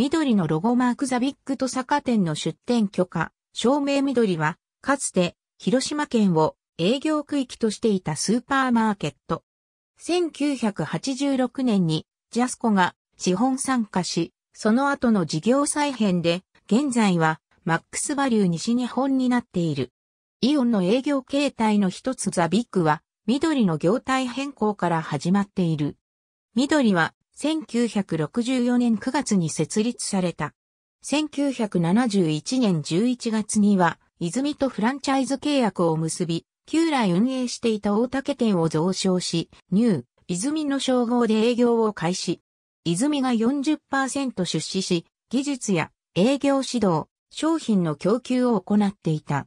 緑のロゴマークザビッグと坂店の出店許可、照明緑は、かつて、広島県を営業区域としていたスーパーマーケット。1986年に、ジャスコが資本参加し、その後の事業再編で、現在は、マックスバリュー西日本になっている。イオンの営業形態の一つザビッグは、緑の業態変更から始まっている。緑は1964年9月に設立された。1971年11月には、泉とフランチャイズ契約を結び、旧来運営していた大竹店を増床し、ニュー、泉の称号で営業を開始。泉が40%出資し、技術や営業指導、商品の供給を行っていた。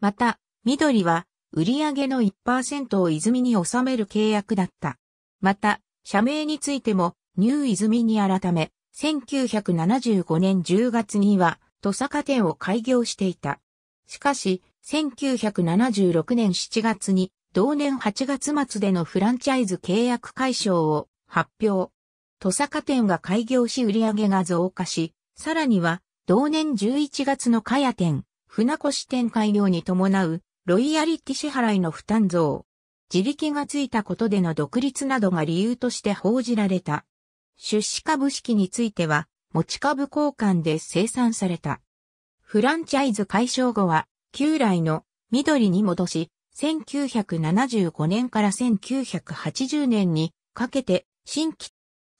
また、緑は売上の1%を泉に納める契約だった。また、社名についても、ニュー泉に改め、1975年10月には、土坂店を開業していた。しかし、1976年7月に、同年8月末でのフランチャイズ契約解消を発表。土坂店が開業し売上が増加し、さらには、同年11月の加谷店、船越店開業に伴う、ロイヤリティ支払いの負担増、自力がついたことでの独立などが理由として報じられた。出資株式については、持ち株交換で生産された。フランチャイズ解消後は、旧来の緑に戻し、1975年から1980年にかけて新規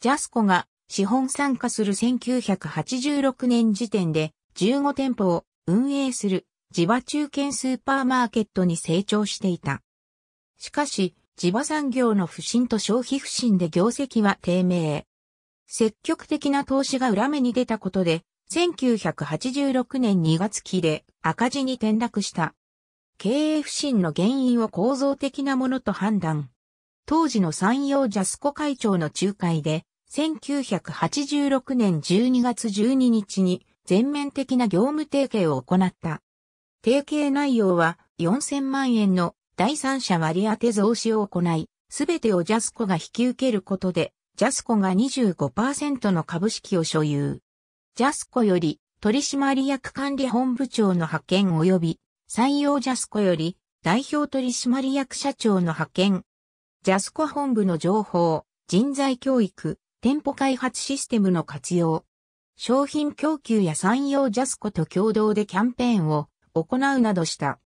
ジャスコが資本参加する1986年時点で15店舗を運営する地場中堅スーパーマーケットに成長していた。しかし、地場産業の不振と消費不振で業績は低迷。積極的な投資が裏目に出たことで、1986年2月期で赤字に転落した。経営不振の原因を構造的なものと判断。当時の産業ジャスコ会長の仲介で、1986年12月12日に全面的な業務提携を行った。提携内容は4000万円の第三者割当増資を行い、すべてをジャスコが引き受けることで、ジャスコが25%の株式を所有。ジャスコより取締役管理本部長の派遣及び採用ジャスコより代表取締役社長の派遣。ジャスコ本部の情報、人材教育、店舗開発システムの活用。商品供給や産業ジャスコと共同でキャンペーンを行うなどした。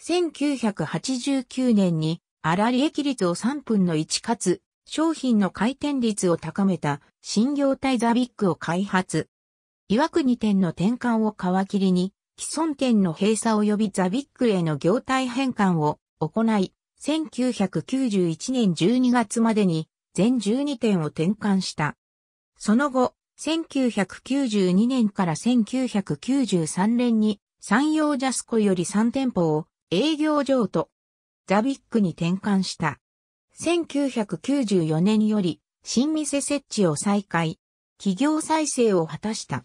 1989年に粗利益率を3分の1かつ、商品の回転率を高めた新業態ザビックを開発。岩国店の転換を皮切りに、既存店の閉鎖及びザビックへの業態変換を行い、1991年12月までに全12店を転換した。その後、1992年から1993年に山陽ジャスコより3店舗を営業譲渡、ザビックに転換した。1994年より新店設置を再開、企業再生を果たした。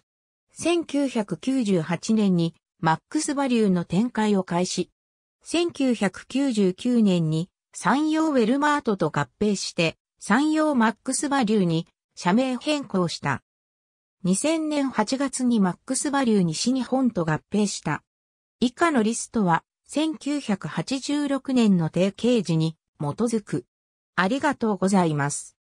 1998年にマックスバリューの展開を開始。1999年に山陽ウェルマートと合併して山陽マックスバリューに社名変更した。2000年8月にマックスバリュー西日本と合併した。以下のリストは1986年の定刑時に基づく。ありがとうございます。